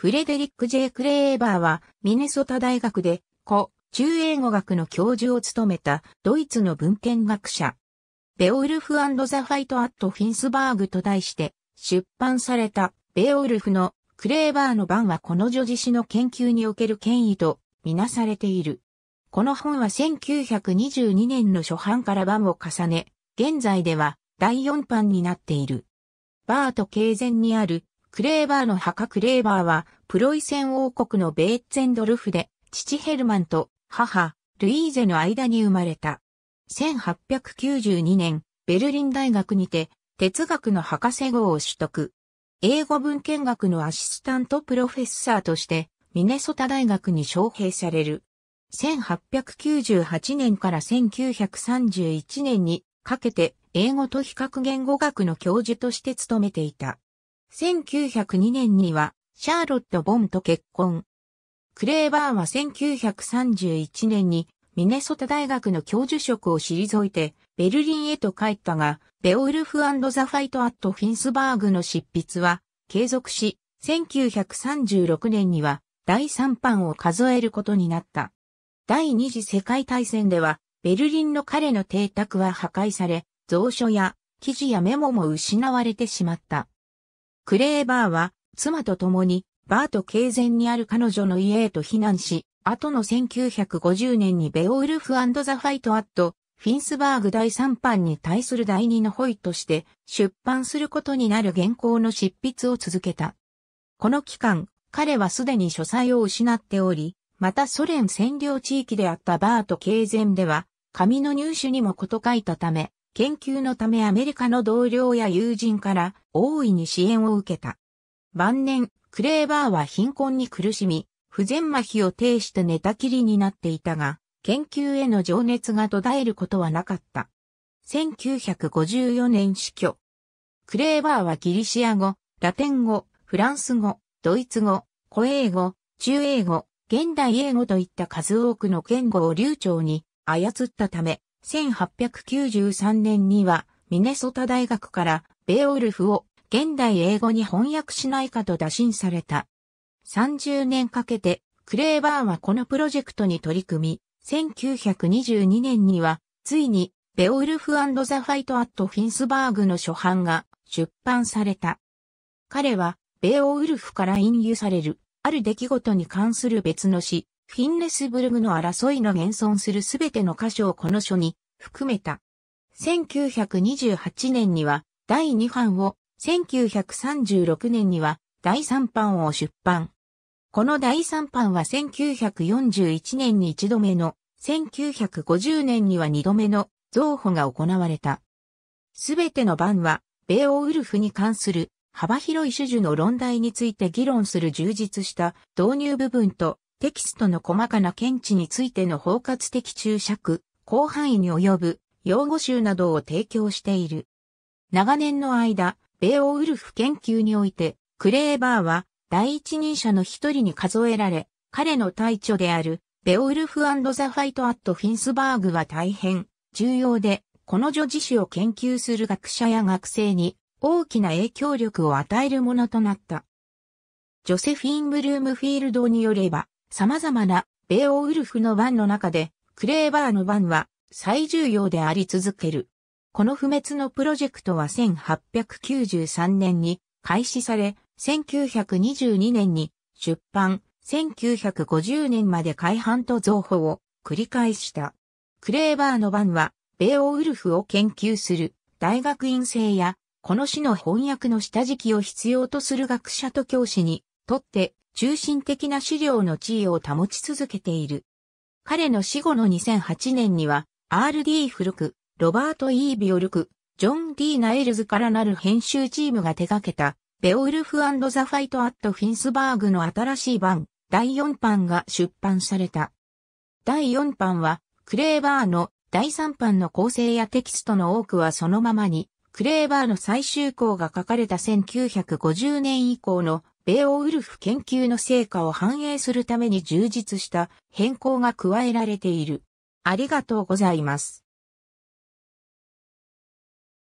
フレデリック・ジェイ・クレーバーは、ミネソタ大学で、古、中英語学の教授を務めた、ドイツの文献学者。ベオルフザ・ファイト・アット・フィンスバーグと題して、出版された、ベオルフの、クレーバーの版はこの女子史の研究における権威と、みなされている。この本は1922年の初版から版を重ね、現在では、第4版になっている。バーと経前にあるクレーバーの墓クレーバーは、プロイセン王国のベーツェンドルフで、父ヘルマンと母、ルイーゼの間に生まれた。1892年、ベルリン大学にて、哲学の博士号を取得。英語文献学のアシスタントプロフェッサーとして、ミネソタ大学に招聘される。1898年から1931年にかけて英語と比較言語学の教授として務めていた。1902年にはシャーロット・ボンと結婚。クレーバーは1931年にミネソタ大学の教授職を退いてベルリンへと帰ったが、ベオルフザ・ファイト・アット・フィンスバーグの執筆は継続し、1936年には第3版を数えることになった。第二次世界大戦では、ベルリンの彼の邸宅は破壊され、蔵書や記事やメモも失われてしまった。クレーバーは妻と共にバート経前にある彼女の家へと避難し、後の1950年にベオウルフザ・ファイト・アット・フィンスバーグ第3版に対する第2のホイとして出版することになる原稿の執筆を続けた。この期間、彼はすでに書斎を失っており、またソ連占領地域であったバート経前では、紙の入手にもこと書いたため、研究のためアメリカの同僚や友人から大いに支援を受けた。晩年、クレーバーは貧困に苦しみ、不全麻痺を呈して寝たきりになっていたが、研究への情熱が途絶えることはなかった。1954年死去。クレーバーはギリシア語、ラテン語、フランス語、ドイツ語、古英語、中英語、現代英語といった数多くの言語を流暢に操ったため、1893年にはミネソタ大学からベオオルフを現代英語に翻訳しないかと打診された。30年かけてクレーバーはこのプロジェクトに取り組み、1922年にはついにベオウルフザ・ファイト・アット・フィンスバーグの初版が出版された。彼はベオウルフから引誘されるある出来事に関する別の詩、フィンレスブルグの争いの現存するすべての箇所をこの書に含めた。1928年には第2版を、1936年には第3版を出版。この第3版は1941年に1度目の、1950年には2度目の増補が行われた。すべての版は、ベ欧オウルフに関する幅広い種々の論題について議論する充実した導入部分とテキストの細かな見地についての包括的注釈、広範囲に及ぶ用語集などを提供している。長年の間、米オウルフ研究において、クレーバーは第一人者の一人に数えられ、彼の隊長である、ベオウルフザ・ファイト・アット・フィンスバーグは大変重要で、この女子史を研究する学者や学生に大きな影響力を与えるものとなった。ジョセフィン・ブルームフィールドによれば、様々な米欧ウルフの番の中で、クレーバーの番は最重要であり続ける。この不滅のプロジェクトは1893年に開始され、1922年に出版、1950年まで改版と増補を繰り返した。クレーバーの番は、米欧ウルフを研究する大学院生や、この詩の翻訳の下敷きを必要とする学者と教師にとって中心的な資料の地位を保ち続けている。彼の死後の2008年には、R.D. フルク、ロバート・ E・ ビオルク、ジョン・ D・ ナエルズからなる編集チームが手掛けた、ベオウルフザ・ファイト・アット・フィンスバーグの新しい版、第4版が出版された。第4版は、クレーバーの第3版の構成やテキストの多くはそのままに、クレーバーの最終稿が書かれた1950年以降の米欧ウルフ研究の成果を反映するために充実した変更が加えられている。ありがとうございます。